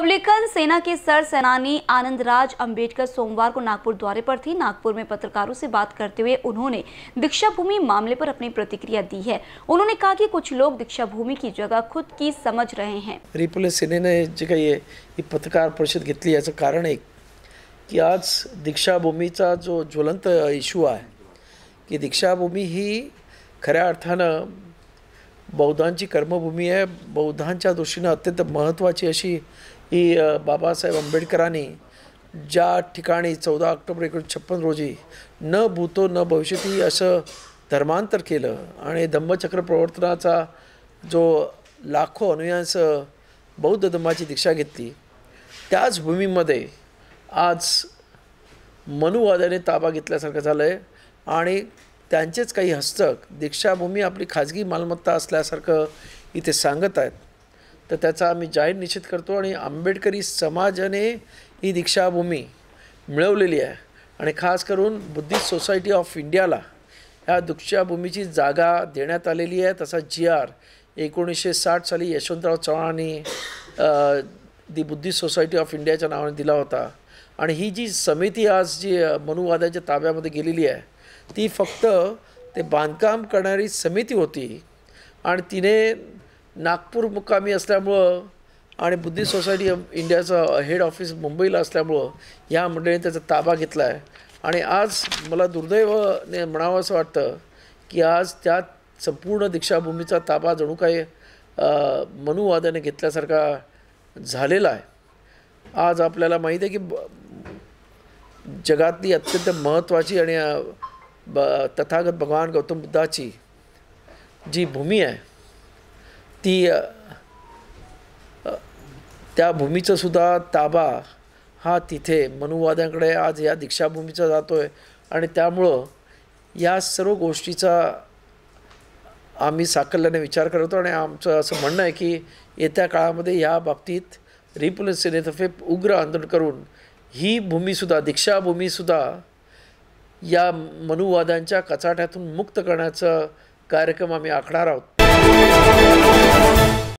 Republican सेना के sir सेनानी आनंदराज अंबेडकर सोमवार को नागपुर द्वारे पर थी नागपुर में पत्रकारों से बात करते हुए उन्होंने दीक्षा भूमि मामले पर अपनी प्रतिक्रिया दी है उन्होंने कहा कि कुछ लोग दीक्षा भूमि की जगह खुद की समझ रहे हैं रिपब्लिक सेनेने ने जगह ये, ही पत्रकार परिषद घेतली याचं कारण एक कि आज दीक्षा भूमि का जो ज्वलंत इशू है कि दीक्षा भूमि ही खरा अर्थान बौद्धांची कर्मभूमि है बौद्धांच्या दृष्टीनं अत्यंत महत्त्वाची अशी ही बाबासाहेब आंबेडकरांनी ज्या ठिकाणी चौदा ऑक्टोबर एकोणीसशे छप्पन रोजी न भूतो न भविष्यती असं धर्मांतर केलं आणि धम्मचक्र प्रवर्तनाचा जो लाखो अनुयांस बौद्ध धम्माची दीक्षा घेतली त्याच भूमीमध्ये आज मनुवादाने ताबा घेतल्यासारखं झालं आहे आणि त्यांचेच काही हस्तक दीक्षाभूमी आपली खाजगी मालमत्ता असल्यासारखं इथे सांगत आहेत तर त्याचा आम्ही जाहीर निषेध करतो आणि आंबेडकरी समाजाने ही दीक्षाभूमी मिळवलेली आहे आणि खास करून बुद्धिस्ट सोसायटी ऑफ इंडियाला ह्या दीक्षाभूमीची जागा देण्यात आलेली आहे तसा जी आर एकोणीसशे साठ साली यशवंतराव चव्हाणांनी दी बुद्धिस्ट सोसायटी ऑफ इंडियाच्या नावाने दिला होता आणि ही जी समिती आज जी मनुवादाच्या ताब्यामध्ये गेलेली आहे ती फक्त ते बांधकाम करणारी समिती होती आणि तिने नागपूर मुक्कामी असल्यामुळं आणि बुद्धिस्ट सोसायटी इंडियाचं हेड ऑफिस मुंबईला असल्यामुळं या मंडळीने त्याचा ताबा घेतला आहे आणि आज मला दुर्दैवने म्हणावं असं वाटतं की आज त्या संपूर्ण दीक्षाभूमीचा ताबा जणू काही मनुवादाने घेतल्यासारखा झालेला आहे आज आपल्याला माहीत आहे की जगातली अत्यंत महत्त्वाची आणि ब तथागत भगवान गौतम बुद्धाची जी भूमी आहे ती त्या भूमीचा सुद्धा ताबा हा तिथे मनुवाद्यांकडे आज या दीक्षाभूमीचा जातो आहे आणि त्यामुळं या सर्व गोष्टीचा आम्ही साकल्याने विचार करतो आणि आमचं असं म्हणणं आहे की येत्या काळामध्ये या बाबतीत रिपुलन सेनेतर्फे उग्र आंदोलन करून ही भूमीसुद्धा दीक्षाभूमीसुद्धा या मनुवाद्यांच्या कचाट्यातून मुक्त करण्याचा कार्यक्रम आम्ही आखणार आहोत